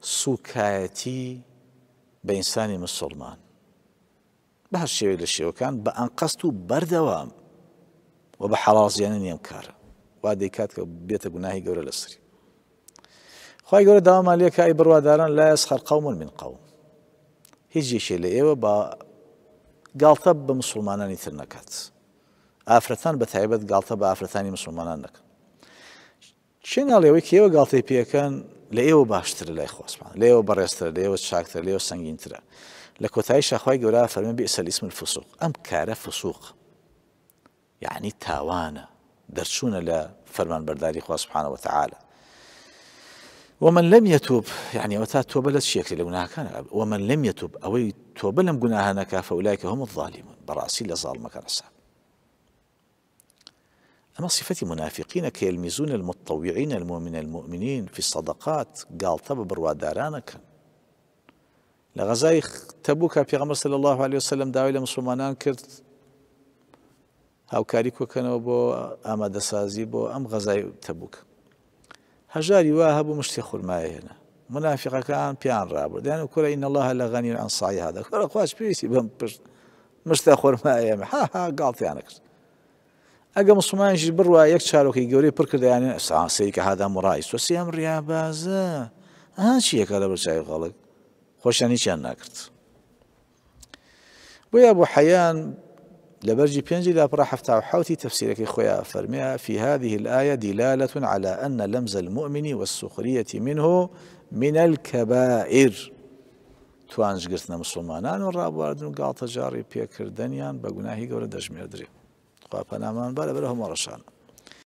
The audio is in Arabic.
سوکایەتی بە ئینسانی مسلمان بە هەر شێوێ لە شێوەکان بە ئەنقەست و بەردەوام و بە حەڵازیانە نیەم کارە وا دەیکات کە بێتە گوناهی گەورە لە سری خی گەورە داوامان لێکای بڕواداران لای سخەر قومون من قوم هیچ جێشێ لە ئێوە بە گاڵتە بە مسلمانانی تر نەکات ئافرەتان بە تایبەت گاڵتە بە ئافرەتانی مسلمانان نەکەن چێناڵێەوەی کێوە گاڵتی پێەکەن لە باشتر باشترە لای خۆسمان لێەوە بەڕێسترە لێەوە چاکتر لێەوە سنگینترە لە کۆتایی شاخوای گەورا فەرمە بئسەلیسم الفسوق ام کار فسوق یعنی تاوانە دەرچوونە لە فەرمان بەرداری خۆسبحانەوە تعاالە ومن لم يتوب يعني وتا توبة لا شيك لو كان ومن لم يتوب أو توبة لم جناها نكاف أولئك هم الظالمون براسي لظالمك رسام أما صفة منافقين كيلمزون المتطوعين المؤمن المؤمنين في الصدقات قال طب بروادارانك تبوك في غمر صلى الله عليه وسلم داوای لە مسلمانان کرد هاوکاری کۆکەنەوە بۆ بو أم غزاي غەزای هجاري واهب وا الماي هنا خورمایە كان بيان پیان رابردیان و کوورین الله لە غەنی ئەسایی هادا خۆرە خواش پێویستی بەم پشت مشتە خورمایە ها ها يعني كرت اگه مسلمان بر یک ئەگە مسلمانیش بڕوا یەک چاروکی گەوری پڕ کردیان ساسەی کە هادام ڕای سوسیام ڕیابازە ئا چیەکە لە بەرچوی خەڵک نکرد چیان ناکرد. حیان بۆ حەیان لبر بەرجی پێنجی حاوی تفسیر که خویا فەرمیا فی هذه الآية دلالة على أن لمز المؤمن والسخرية منه من الكبائر توانشگرتنە مسلمانان و رابوردن و گاڵتە جاری پێکردنیان بە گوناهی گەورە دەژمێدرێت. قاپەنامان بارە بەرە هەموو رسان